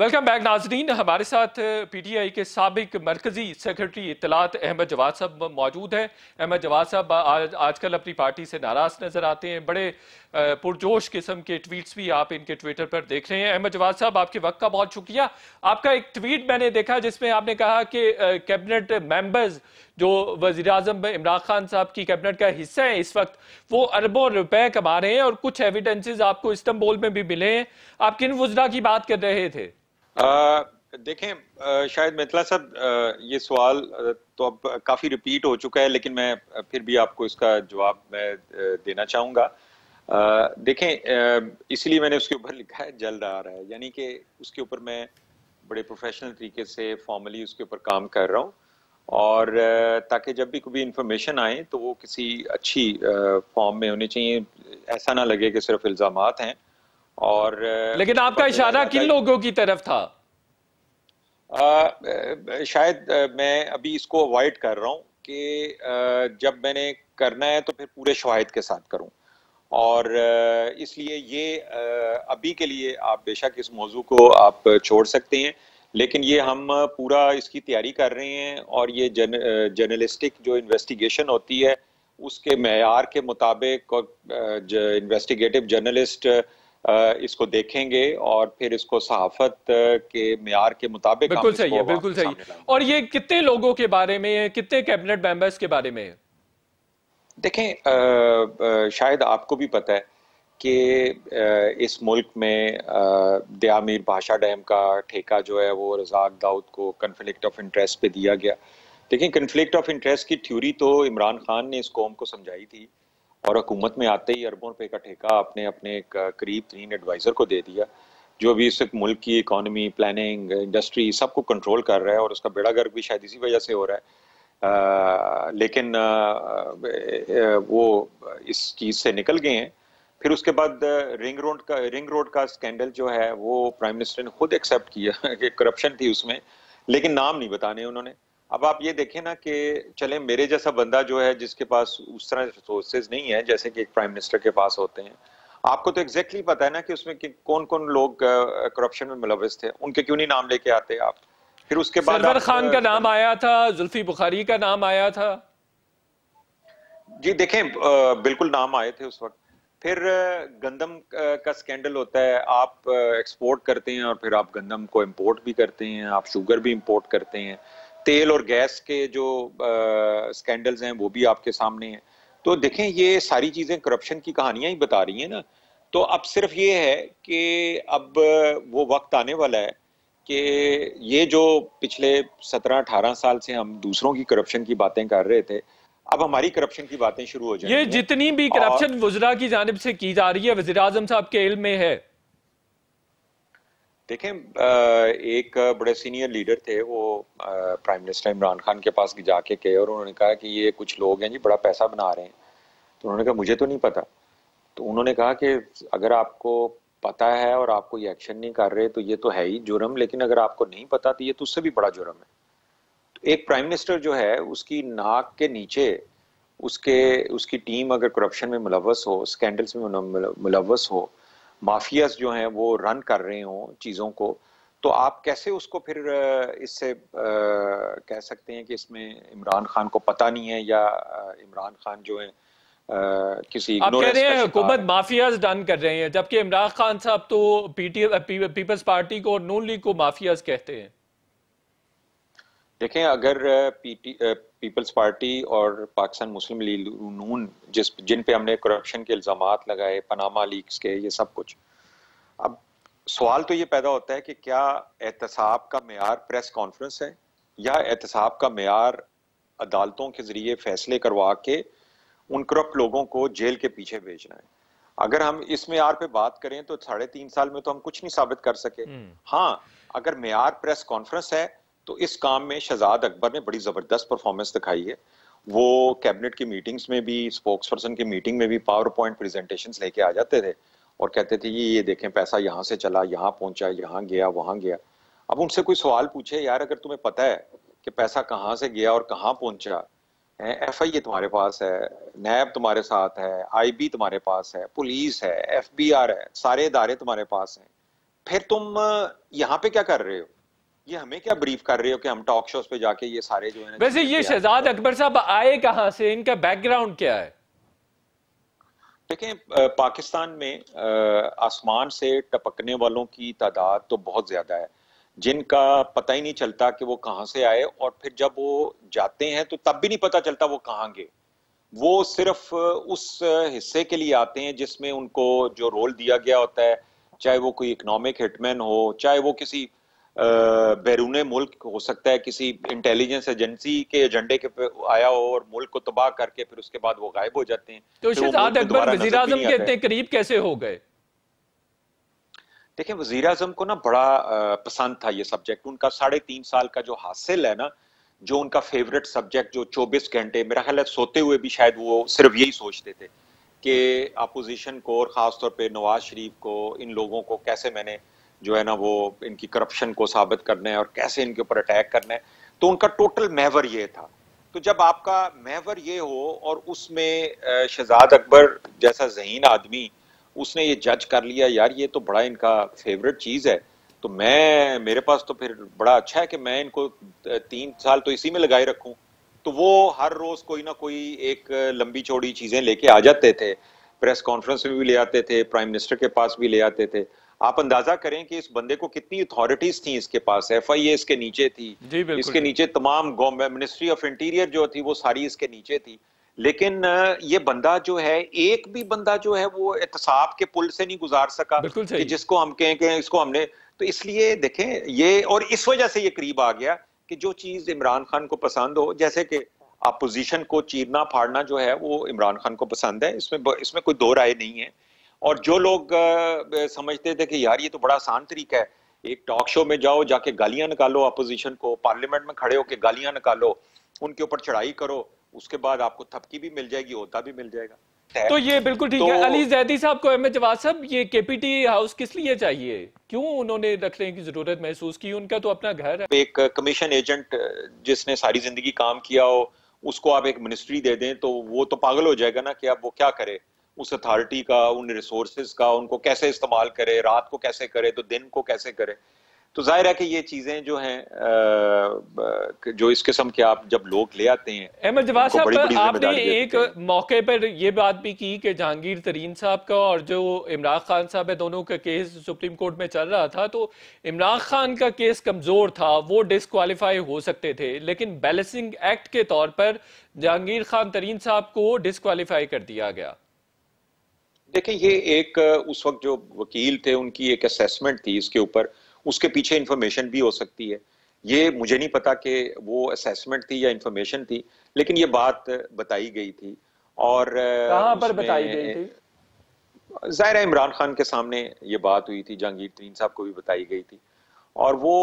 वेलकम बैक नाजरीन हमारे साथ पी टी आई के सबक मरकजी सेक्रेटरी इतलात अहमद जवाद साहब मौजूद हैं अहमद जवाद साहब आज आजकल अपनी पार्टी से नाराज़ नज़र आते हैं बड़े पुरजोश किस्म के ट्वीट्स भी आप इनके ट्विटर पर देख रहे हैं अहमद जवाद साहब आपके वक्त का बहुत शुक्रिया आपका एक ट्वीट मैंने देखा जिसमें आपने कहा कि कैबिनेट मेम्बर्स जो वजी अजम इमरान खान साहब की कैबिनेट का हिस्सा है इस वक्त वो अरबों रुपए कमा रहे हैं और कुछ एविडेंसेज आपको इस्तंबुल में भी मिले हैं आप किन वजरा की बात कर रहे थे देखें आ, शायद मिथिला साहब ये सवाल तो अब काफ़ी रिपीट हो चुका है लेकिन मैं फिर भी आपको इसका जवाब मैं देना चाहूँगा देखें इसलिए मैंने उसके ऊपर लिखा है जल्द आ रहा है यानी कि उसके ऊपर मैं बड़े प्रोफेशनल तरीके से फॉर्मली उसके ऊपर काम कर रहा हूँ और ताकि जब भी कभी इंफॉर्मेशन आए तो वो किसी अच्छी फॉर्म में होनी चाहिए ऐसा ना लगे कि सिर्फ इल्ज़ाम हैं और लेकिन आपका इशारा किन लोगों की तरफ था आ, शायद मैं अभी इसको अवॉइड कर रहा हूँ कि जब मैंने करना है तो फिर पूरे शवाहद के साथ करूँ और इसलिए ये अभी के लिए आप बेशक इस मौजू को आप छोड़ सकते हैं लेकिन ये हम पूरा इसकी तैयारी कर रहे हैं और ये जर्न जर्नलिस्टिक जो इन्वेस्टिगेशन होती है उसके मैार के मुताबिक और इन्वेस्टिगेटिव जर्नलिस्ट इसको देखेंगे और फिर इसको सहाफत के मैार के मुताबिक बिल्कुल सही है बिल्कुल सही और ये कितने लोगों के बारे में है कितने कैबिनेट मेंबर्स के बारे में है देखें शायद आपको भी पता है कि इस मुल्क में दयामीर भाषा डैम का ठेका जो है वो रजाक दाऊद को कन्फ्लिक्ट ऑफ इंटरेस्ट पे दिया गया देखिए कन्फ्लिक्ट ऑफ इंटरेस्ट की थ्योरी तो इमरान खान ने इस कौम को समझाई थी और हुकूमत में आते ही अरबों रुपए का ठेका अपने अपने करीब तरीन एडवाइज़र को दे दिया जो अभी इस मुल्क की इकानमी प्लानिंग इंडस्ट्री सबको कंट्रोल कर रहा है और उसका बेड़ा गर्ग भी शायद इसी वजह से हो रहा है आ, लेकिन आ, वो इस चीज़ से निकल गए हैं फिर उसके बाद रिंग रोड का रिंग रोड का स्कैंडल जो है वो प्राइम मिनिस्टर ने खुद एक्सेप्ट किया कि करप्शन थी उसमें लेकिन नाम नहीं बताने उन्होंने अब आप ये देखें ना कि चले मेरे जैसा बंदा जो है जिसके पास उस तरह रिसोर्सेज नहीं है जैसे कि एक प्राइम मिनिस्टर के पास होते हैं आपको तो एग्जैक्टली exactly पता है ना कि उसमें कि कौन कौन लोग करप्शन में मुलविस थे उनके क्यों नहीं नाम लेके आते आप फिर उसके बाद खान का नाम आया था जुल्फी बुखारी का नाम आया था जी देखें बिल्कुल नाम आए थे उस वक्त फिर गंदम का स्कैंडल होता है आप एक्सपोर्ट करते हैं और फिर आप गंदम को इम्पोर्ट भी करते हैं आप शुगर भी इम्पोर्ट करते हैं तेल और गैस के जो स्कैंडल्स हैं वो भी आपके सामने हैं तो देखें ये सारी चीज़ें करप्शन की कहानियां ही बता रही हैं ना तो अब सिर्फ ये है कि अब वो वक्त आने वाला है कि ये जो पिछले सत्रह अठारह साल से हम दूसरों की करप्शन की बातें कर रहे थे अब हमारी करप्शन की बातें शुरू हो जाए ये जितनी भी करप्शन वजरा की जानब से की जा रही है वजी साहब के इल्म में है देखें एक बड़े सीनियर लीडर थे वो प्राइम मिनिस्टर इमरान खान के पास जाके गए और उन्होंने कहा कि ये कुछ लोग हैं जी बड़ा पैसा बना रहे हैं तो उन्होंने कहा मुझे तो नहीं पता तो उन्होंने कहा कि अगर आपको पता है और आपको ये एक्शन नहीं कर रहे तो ये तो है ही जुर्म लेकिन अगर आपको नहीं पता तो ये तो उससे भी बड़ा जुर्म है तो एक प्राइम मिनिस्टर जो है उसकी नाक के नीचे उसके उसकी टीम अगर करप्शन में मुलवस हो स्कैंडल्स में मुलवस हो माफियाज जो हैं वो रन कर रहे हों चीज़ों को तो आप कैसे उसको फिर इससे कह सकते हैं कि इसमें इमरान खान को पता नहीं है या इमरान खान जो है किसी आप कह रहे हैं हुकूमत माफियाज डन कर जबकि इमरान खान साहब तो पीटी पीपल्स पार्टी को और नून लीग को माफियाज कहते हैं देखें अगर पीपल्स पार्टी और पाकिस्तान मुस्लिम लीग नून जिस जिन पे हमने करप्शन के इल्ज़ाम लगाए पनामा लीग के ये सब कुछ अब सवाल तो ये पैदा होता है कि क्या एहतसाब का मैार प्रेस कॉन्फ्रेंस है या एहतसाब का मैार अदालतों के ज़रिए फैसले करवा के उन करप्ट लोगों को जेल के पीछे भेजना है अगर हम इस मैार पे बात करें तो साढ़े तीन साल में तो हम कुछ नहीं साबित कर सके हम्म। हाँ अगर मैार प्रेस कॉन्फ्रेंस है तो इस काम में शहजाद अकबर ने बड़ी ज़बरदस्त परफॉर्मेंस दिखाई है वो कैबिनेट की मीटिंग्स में भी स्पोक्स पर्सन की मीटिंग में भी पावर पॉइंट प्रेजेंटेशन लेके आ जाते थे और कहते थे ये ये देखें पैसा यहाँ से चला यहाँ पहुंचा यहाँ गया वहां गया अब उनसे कोई सवाल पूछे यार अगर तुम्हें पता है कि पैसा कहाँ से गया और कहाँ पहुंचा एफ आई ए तुम्हारे पास है नैब तुम्हारे साथ है आई बी तुम्हारे पास है पुलिस है एफ बी आर है सारे इदारे तुम्हारे पास हैं फिर तुम यहाँ पे क्या कर रहे हो ये हमें क्या ब्रीफ कर रहे हो कि हम टॉक शोज पे जाके ये सारे जो है वैसे ये शहजाद अकबर साहब आए कहां से इनका बैकग्राउंड क्या है देखें पाकिस्तान में आसमान से टपकने वालों की तादाद तो बहुत ज्यादा है जिनका पता ही नहीं चलता कि वो कहाँ से आए और फिर जब वो जाते हैं तो तब भी नहीं पता चलता वो कहाँ गए वो सिर्फ उस हिस्से के लिए आते हैं जिसमें उनको जो रोल दिया गया होता है चाहे वो कोई इकोनॉमिक हिटमैन हो चाहे वो किसी बैरूने मुल्क हो सकता है किसी इंटेलिजेंस एजेंसी के एजेंडे के पे आया हो और मुल्क को तबाह करके फिर उसके बाद वो गायब हो जाते हैं तो शहजाद अकबर वजीर आजम के इतने करीब कैसे हो गए देखिए वजीर अजम को ना बड़ा पसंद था ये सब्जेक्ट उनका साढ़े तीन साल का जो हासिल है ना जो उनका फेवरेट सब्जेक्ट जो चौबीस घंटे मेरा ख्याल है सोते हुए भी शायद वो सिर्फ यही सोचते थे कि अपोजिशन को और ख़ासतौर पर नवाज शरीफ को इन लोगों को कैसे मैंने जो है ना वो इनकी करप्शन को साबित करने और कैसे इनके ऊपर अटैक करने तो उनका टोटल मेवर ये था तो जब आपका मेवर ये हो और उसमें शहजाद अकबर जैसा जहीन आदमी उसने ये जज कर लिया यार ये तो बड़ा इनका फेवरेट चीज़ है तो मैं मेरे पास तो फिर बड़ा अच्छा है कि मैं इनको तीन साल तो इसी में लगाए रखूं तो वो हर रोज कोई ना कोई एक लंबी चौड़ी चीजें लेके आ जाते थे प्रेस कॉन्फ्रेंस में भी ले आते थे प्राइम मिनिस्टर के पास भी ले आते थे आप अंदाजा करें कि इस बंदे को कितनी अथॉरिटीज थी इसके पास एफ आई ए इसके नीचे थी इसके नीचे तमाम मिनिस्ट्री ऑफ इंटीरियर जो थी वो सारी इसके नीचे थी लेकिन ये बंदा जो है एक भी बंदा जो है वो एहतसाब के पुल से नहीं गुजार सका कि जिसको हम कहें कि इसको हमने तो इसलिए देखें ये और इस वजह से ये करीब आ गया कि जो चीज इमरान खान को पसंद हो जैसे कि अपोजिशन को चीरना फाड़ना जो है वो इमरान खान को पसंद है इसमें इसमें कोई दो राय नहीं है और जो लोग समझते थे कि यार ये तो बड़ा आसान तरीका है एक टॉक शो में जाओ जाके गालियां निकालो अपोजिशन को पार्लियामेंट में खड़े होकर गालियां निकालो उनके ऊपर चढ़ाई करो उसके बाद आपको थपकी भी मिल जाएगी होता भी मिल जाएगा तो ये बिल्कुल ठीक तो, है अली जैदी साहब को अहमद जवाब साहब ये केपीटी हाउस किस लिए चाहिए क्यों उन्होंने रखने की जरूरत महसूस की उनका तो अपना घर है एक कमीशन एजेंट जिसने सारी जिंदगी काम किया हो उसको आप एक मिनिस्ट्री दे दें तो वो तो पागल हो जाएगा ना कि आप वो क्या करे उस अथॉरिटी का उन रिसोर्सेज का उनको कैसे इस्तेमाल करे रात को कैसे करे तो दिन को कैसे करे तो जाहिर है कि ये चीजें जो हैं जो इस किस्म के आप जब लोग ले आते हैं अहमद जवाब साहब आपने एक मौके पर यह बात भी की कि जहांगीर तरीन साहब का और जो इमरान खान साहब है दोनों का केस सुप्रीम कोर्ट में चल रहा था तो इमरान खान का केस कमजोर था वो डिसक्वालीफाई हो सकते थे लेकिन बैलेंसिंग एक्ट के तौर पर जहांगीर खान तरीन साहब को डिसक्वालीफाई कर दिया गया देखिए ये एक उस वक्त जो वकील थे उनकी एक असेसमेंट थी इसके ऊपर उसके पीछे इन्फॉर्मेशन भी हो सकती है ये मुझे नहीं पता कि वो असेसमेंट थी या इंफॉर्मेशन थी लेकिन ये बात बताई गई थी और कहां पर बताई गई थी जाहिर इमरान खान के सामने ये बात हुई थी जहांगीर तरीन साहब को भी बताई गई थी और वो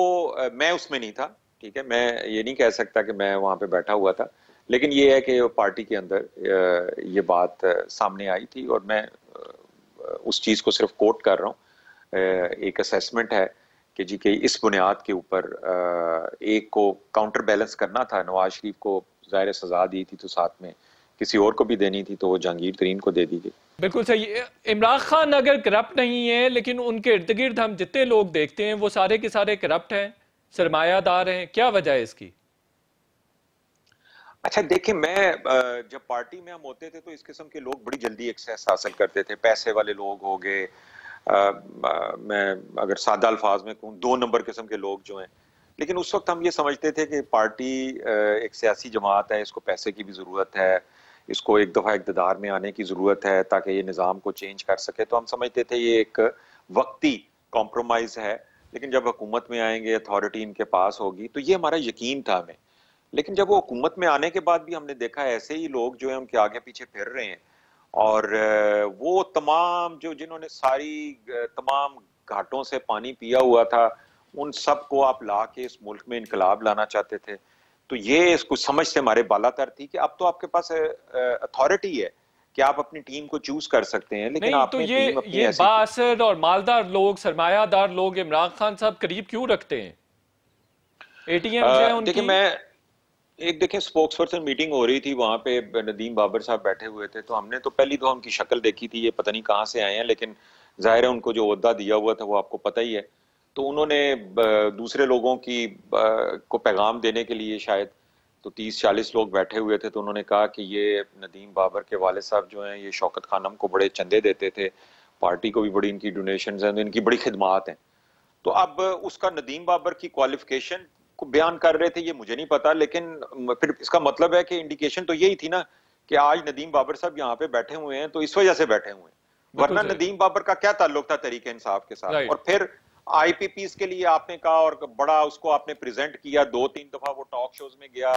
मैं उसमें नहीं था ठीक है मैं ये नहीं कह सकता कि मैं वहां पे बैठा हुआ था लेकिन ये है कि पार्टी के अंदर ये बात सामने आई थी और मैं उस चीज़ को सिर्फ कोट कर रहा हूँ एक असेसमेंट है कि जी के इस बुनियाद के ऊपर एक को काउंटर बैलेंस करना था नवाज शरीफ को ज़ाहिर सजा दी थी तो साथ में किसी और को भी देनी थी तो वो जहांगीर तरीन को दे दी गई बिल्कुल सही इमरान खान अगर करप्ट नहीं है लेकिन उनके इर्द गिर्द हम जितने लोग देखते हैं वो सारे के सारे करप्ट हैं सरमायादार हैं क्या वजह है इसकी अच्छा देखिए मैं जब पार्टी में हम होते थे तो इस किस्म के लोग बड़ी जल्दी एक्सेस हासिल करते थे पैसे वाले लोग हो गए मैं अगर सादा अल्फाज में कहूँ दो नंबर किस्म के लोग जो हैं लेकिन उस वक्त हम ये समझते थे कि पार्टी एक सियासी जमात है इसको पैसे की भी ज़रूरत है इसको एक दफ़ा इकतदार में आने की ज़रूरत है ताकि ये निज़ाम को चेंज कर सके तो हम समझते थे ये एक वक्ती कॉम्प्रोमाइज़ है लेकिन जब हुकूमत में आएंगे अथॉरिटी इनके पास होगी तो ये हमारा यकीन था हमें लेकिन जब वो हुकूमत में आने के बाद भी हमने देखा ऐसे ही लोग जो है उनके आगे पीछे फिर रहे हैं और वो तमाम जो जिन्होंने सारी तमाम घाटों से पानी पिया हुआ था उन सब को आप ला के इस मुल्क में इनकलाब लाना चाहते थे तो ये इसको समझ से हमारे बालातर थी कि अब तो आपके पास अथॉरिटी है कि आप अपनी टीम को चूज कर सकते हैं लेकिन नहीं, तो ये ये बासर और मालदार लोग सरमायादार लोग इमरान खान साहब करीब क्यों रखते हैं एटीएम जो है उनकी मैं एक देखें स्पोक्स पर्सन मीटिंग हो रही थी वहाँ पे नदीम बाबर साहब बैठे हुए थे तो हमने तो पहली तो उनकी शक्ल देखी थी ये पता नहीं कहाँ से आए हैं लेकिन जाहिर है उनको जो अहदा दिया हुआ था वो आपको पता ही है तो उन्होंने दूसरे लोगों की को पैगाम देने के लिए शायद तो तीस चालीस लोग बैठे हुए थे तो उन्होंने कहा कि ये नदीम बाबर के वाले साहब जो हैं ये शौकत खानम को बड़े चंदे देते थे पार्टी को भी बड़ी इनकी डोनेशन हैं इनकी बड़ी खिदमात हैं तो अब उसका नदीम बाबर की क्वालिफिकेशन को बयान कर रहे थे ये मुझे नहीं पता लेकिन फिर इसका मतलब है कि इंडिकेशन तो यही थी ना कि आज नदीम बाबर साहब यहाँ पे बैठे हुए हैं तो इस वजह से बैठे हुए हैं वरना नदीम बाबर का क्या ताल्लुक था तरीके इंसाफ के साथ और फिर आईपीपीस के लिए आपने कहा और बड़ा उसको आपने प्रेजेंट किया दो तीन दफा वो टॉक शोज में गया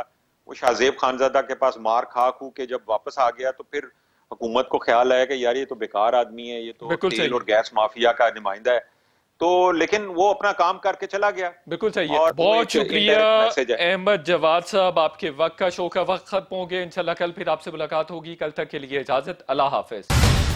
वो शाहजेब खानजादा के पास मार खा खू के जब वापस आ गया तो फिर हुकूमत को ख्याल आया कि यार ये तो बेकार आदमी है ये तो तेल और गैस माफिया का नुमाइंदा है तो लेकिन वो अपना काम करके चला गया बिल्कुल सही है बहुत शुक्रिया अहमद जवाद साहब आपके वक्त का शो का वक्त खत्म हो गया इनशाला कल फिर आपसे मुलाकात होगी कल तक के लिए इजाजत अल्लाह हाफिज़